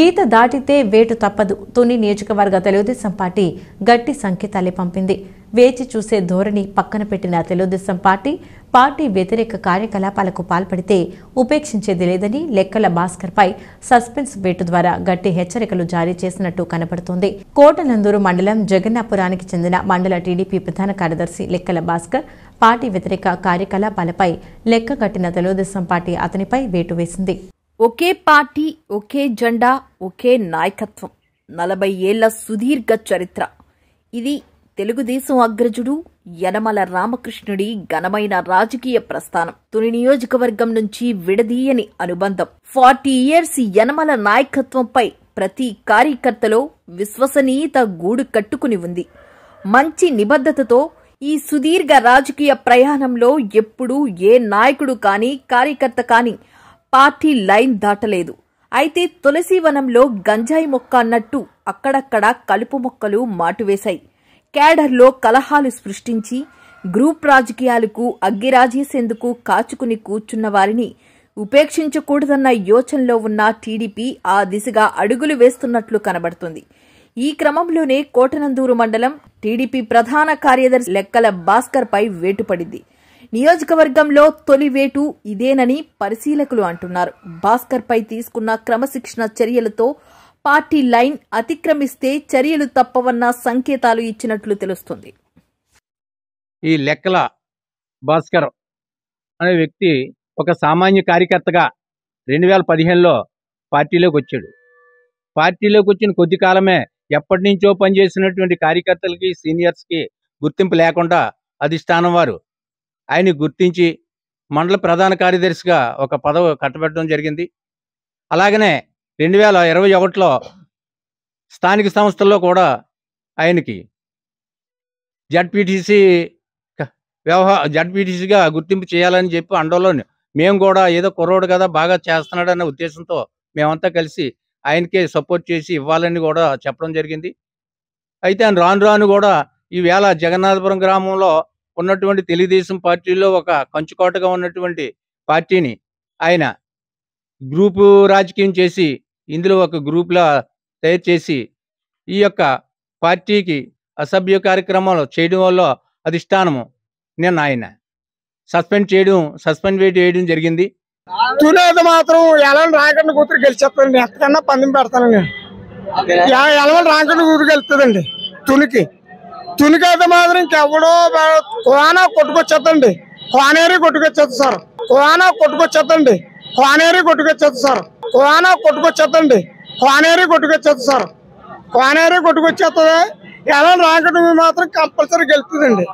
గీత దాటితే వేటు తప్పదు తుని నియోజకవర్గ తెలుగుదేశం పార్టీ గట్టి సంకేతాలే పంపింది వేచి చూసే ధోరణి పక్కన పెట్టిన తెలుగుదేశం పార్టీ పార్టీ వ్యతిరేక కార్యకలాపాలకు పాల్పడితే ఉపేక్షించేది లేదని లెక్కల భాస్కర్పై సస్పెన్స్ వేటు ద్వారా గట్టి హెచ్చరికలు జారీ చేసినట్టు కనపడుతోంది కోటనందూరు మండలం జగన్నాపురానికి చెందిన మండల టీడీపీ ప్రధాన కార్యదర్శి లెక్కల భాస్కర్ పార్టీ వ్యతిరేక కార్యకలాపాలపై లెక్క కట్టిన తెలుగుదేశం పార్టీ అతనిపై వేటు వేసింది ఒకే పార్టీ ఒకే జెండా ఒకే నాయకత్వం నలభై ఏళ్ల సుదీర్ఘ చరిత్ర ఇది తెలుగుదేశం అగ్రజుడు యనమల రామకృష్ణుడి ఘనమైన రాజకీయ ప్రస్థానం తుని నియోజకవర్గం నుంచి విడదీయని అనుబంధం ఫార్టీ ఇయర్స్ యనమల నాయకత్వంపై ప్రతి కార్యకర్తలో విశ్వసనీయత గూడు కట్టుకుని ఉంది మంచి నిబద్ధతతో ఈ సుదీర్ఘ రాజకీయ ప్రయాణంలో ఎప్పుడూ ఏ నాయకుడు కానీ కార్యకర్త కానీ పార్టీ లైన్ దాటలేదు అయితే వనంలో గంజాయి మొక్క అన్నట్టు అక్కడక్కడ కలుపు మొక్కలు మాటువేశాయి క్యాడర్లో కలహాలు సృష్టించి గ్రూప్ రాజకీయాలకు అగ్గిరాజేసేందుకు కాచుకుని కూర్చున్న వారిని ఉపేక్షించకూడదన్న యోచనలో ఉన్న టీడీపీ ఆ దిశగా అడుగులు వేస్తున్నట్లు కనబడుతుంది ఈ క్రమంలోనే కోటనందూరు మండలం టీడీపీ ప్రధాన కార్యదర్శి లెక్కల భాస్కర్పై వేటుపడింది నియోజకవర్గంలో తొలివేటు ఇదేనని పరిశీలకులు అంటున్నారు భాస్కర్ పై తీసుకున్న క్రమశిక్షణ చర్యలతో పార్టీ లైన్ అతిక్రమిస్తే చర్యలు తప్పవన్న సంకేతాలు ఇచ్చినట్లు తెలుస్తుంది ఈ లెక్కల భాస్కర్ అనే వ్యక్తి ఒక సామాన్య కార్యకర్తగా రెండు వేల పదిహేనులో పార్టీలోకి వచ్చాడు పార్టీలోకి వచ్చిన కొద్ది కాలమే ఎప్పటి నుంచో పనిచేసినటువంటి కార్యకర్తలకి సీనియర్స్కి గుర్తింపు లేకుండా అధిష్టానం వారు ఆయన గుర్తించి మండల ప్రధాన కార్యదర్శిగా ఒక పదవి కట్టబెట్టడం జరిగింది అలాగనే రెండు వేల ఇరవై ఒకటిలో స్థానిక సంస్థల్లో కూడా ఆయనకి జడ్పీటీసీ వ్యవహార జడ్పీటీసీగా గుర్తింపు చేయాలని చెప్పి అండలో మేము కూడా ఏదో కుర్రోడు కదా బాగా చేస్తున్నాడు అనే ఉద్దేశంతో మేమంతా కలిసి ఆయనకే సపోర్ట్ చేసి ఇవ్వాలని కూడా చెప్పడం జరిగింది అయితే ఆయన రాను రాను కూడా ఈవేళ జగన్నాథపురం గ్రామంలో ఉన్నటువంటి తెలుగుదేశం పార్టీలో ఒక కంచుకోటగా ఉన్నటువంటి పార్టీని ఆయన గ్రూపు రాజకీయం చేసి ఇందులో ఒక గ్రూప్లా తయారు చేసి ఈ యొక్క పార్టీకి అసభ్య కార్యక్రమాలు చేయడం వల్ల అధిష్టానము నేను ఆయన సస్పెండ్ చేయడం సస్పెండ్ చేయడం జరిగింది మాత్రం ఎలవని రాకండి కూతురు గెలిచేస్తానండి ఎక్కడన్నా పందెం పెడతానండి ఎలవని రాకండి కూతురు గెలుస్తుందండి తునికి తునికైతే మాత్రం ఇంకెవడో కోనా కొట్టుకొచ్చేద్దండి కోనేరి కొట్టుకొచ్చేది సార్ కోనా కొట్టుకొచ్చేద్దండి కోనేరి కొట్టుకొచ్చేది సార్ కోనా కొట్టుకొచ్చేద్దండి కోనేరి కొట్టుకొచ్చేది సార్ కోనేరి కొట్టుకొచ్చేస్తుంది ఎలా రాకటం మాత్రం కంపల్సరీ గెలుతుందండి